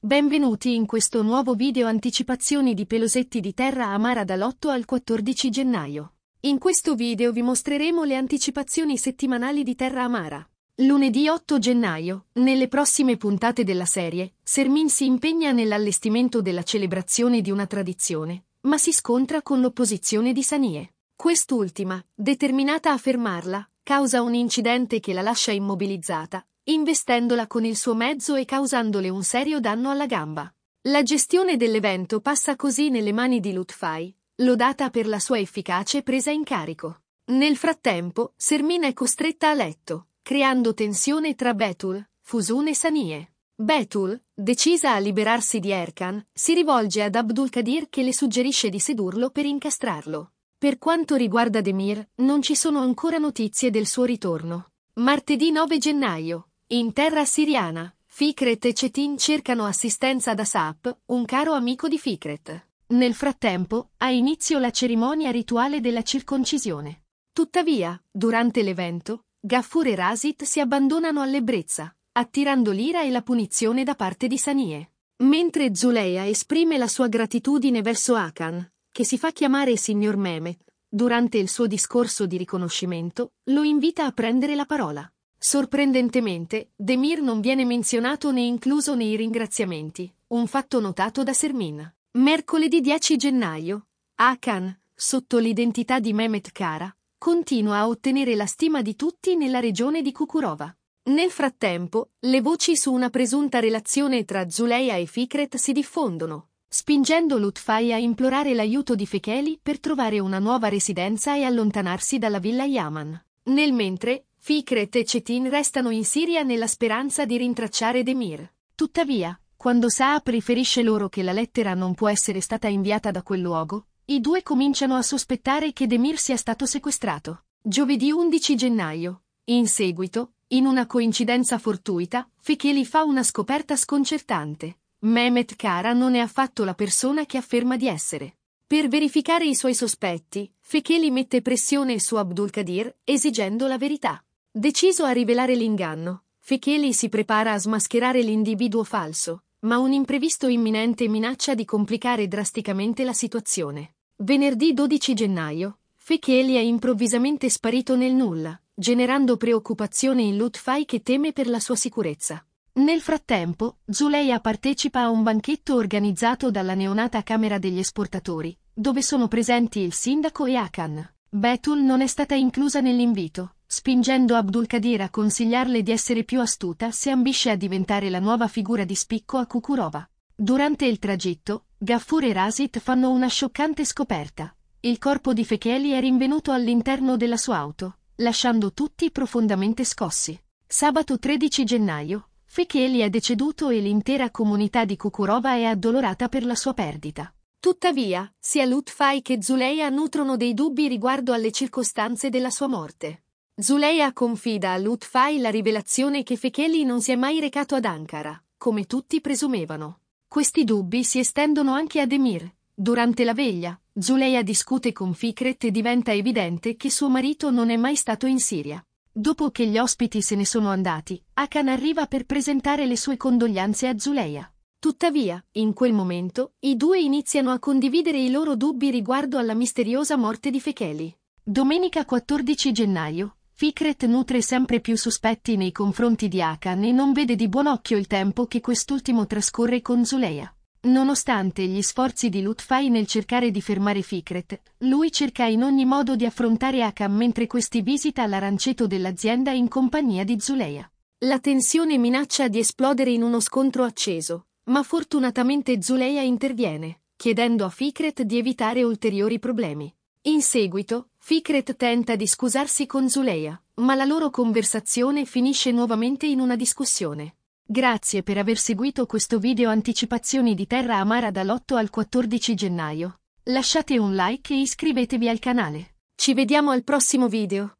Benvenuti in questo nuovo video anticipazioni di pelosetti di terra amara dall'8 al 14 gennaio. In questo video vi mostreremo le anticipazioni settimanali di terra amara. Lunedì 8 gennaio, nelle prossime puntate della serie, Sermin si impegna nell'allestimento della celebrazione di una tradizione, ma si scontra con l'opposizione di Sanie. Quest'ultima, determinata a fermarla, causa un incidente che la lascia immobilizzata, investendola con il suo mezzo e causandole un serio danno alla gamba. La gestione dell'evento passa così nelle mani di Lutfai, lodata per la sua efficace presa in carico. Nel frattempo, Sermina è costretta a letto, creando tensione tra Betul, Fusun e Sanie. Betul, decisa a liberarsi di Erkan, si rivolge ad Abdulkadir che le suggerisce di sedurlo per incastrarlo. Per quanto riguarda Demir, non ci sono ancora notizie del suo ritorno. Martedì 9 gennaio, in terra siriana, Fikret e Cetin cercano assistenza da Saab, un caro amico di Fikret. Nel frattempo, ha inizio la cerimonia rituale della circoncisione. Tuttavia, durante l'evento, Gaffur e Rasit si abbandonano all'ebbrezza, attirando l'ira e la punizione da parte di Sanie. Mentre Zuleia esprime la sua gratitudine verso Akan, che si fa chiamare signor Mehmet, durante il suo discorso di riconoscimento, lo invita a prendere la parola. Sorprendentemente, Demir non viene menzionato né incluso nei ringraziamenti, un fatto notato da Sermin. Mercoledì 10 gennaio, Akan, sotto l'identità di Mehmet Kara, continua a ottenere la stima di tutti nella regione di Kukurova. Nel frattempo, le voci su una presunta relazione tra Zuleia e Fikret si diffondono, spingendo Lutfai a implorare l'aiuto di Fekeli per trovare una nuova residenza e allontanarsi dalla villa Yaman. Nel mentre, Fikret e Cetin restano in Siria nella speranza di rintracciare Demir. Tuttavia, quando Saab riferisce loro che la lettera non può essere stata inviata da quel luogo, i due cominciano a sospettare che Demir sia stato sequestrato. Giovedì 11 gennaio. In seguito, in una coincidenza fortuita, Fekeli fa una scoperta sconcertante. Mehmet Kara non è affatto la persona che afferma di essere. Per verificare i suoi sospetti, Fekeli mette pressione su Abdul Qadir, esigendo la verità. Deciso a rivelare l'inganno, Fecheli si prepara a smascherare l'individuo falso, ma un imprevisto imminente minaccia di complicare drasticamente la situazione. Venerdì 12 gennaio, Fecheli è improvvisamente sparito nel nulla, generando preoccupazione in Lutfai che teme per la sua sicurezza. Nel frattempo, Zuleia partecipa a un banchetto organizzato dalla neonata Camera degli Esportatori, dove sono presenti il sindaco e Akan. Betul non è stata inclusa nell'invito, spingendo Abdulkadir a consigliarle di essere più astuta se ambisce a diventare la nuova figura di spicco a Kukurova. Durante il tragitto, Gaffur e Razit fanno una scioccante scoperta. Il corpo di Fecheli è rinvenuto all'interno della sua auto, lasciando tutti profondamente scossi. Sabato 13 gennaio, Fecheli è deceduto e l'intera comunità di Kukurova è addolorata per la sua perdita. Tuttavia, sia Lutfai che Zuleia nutrono dei dubbi riguardo alle circostanze della sua morte. Zuleia confida a Lutfai la rivelazione che Fecheli non si è mai recato ad Ankara, come tutti presumevano. Questi dubbi si estendono anche ad Emir. Durante la veglia, Zuleia discute con Fikret e diventa evidente che suo marito non è mai stato in Siria. Dopo che gli ospiti se ne sono andati, Akan arriva per presentare le sue condoglianze a Zuleia. Tuttavia, in quel momento, i due iniziano a condividere i loro dubbi riguardo alla misteriosa morte di Fekeli. Domenica 14 gennaio, Fikret nutre sempre più sospetti nei confronti di Akan e non vede di buon occhio il tempo che quest'ultimo trascorre con Zuleia. Nonostante gli sforzi di Lutfai nel cercare di fermare Fikret, lui cerca in ogni modo di affrontare Akan mentre questi visita l'aranceto dell'azienda in compagnia di Zuleia. La tensione minaccia di esplodere in uno scontro acceso, ma fortunatamente Zuleia interviene, chiedendo a Fikret di evitare ulteriori problemi. In seguito, Fikret tenta di scusarsi con Zuleia, ma la loro conversazione finisce nuovamente in una discussione. Grazie per aver seguito questo video anticipazioni di Terra Amara dall'8 al 14 gennaio. Lasciate un like e iscrivetevi al canale. Ci vediamo al prossimo video.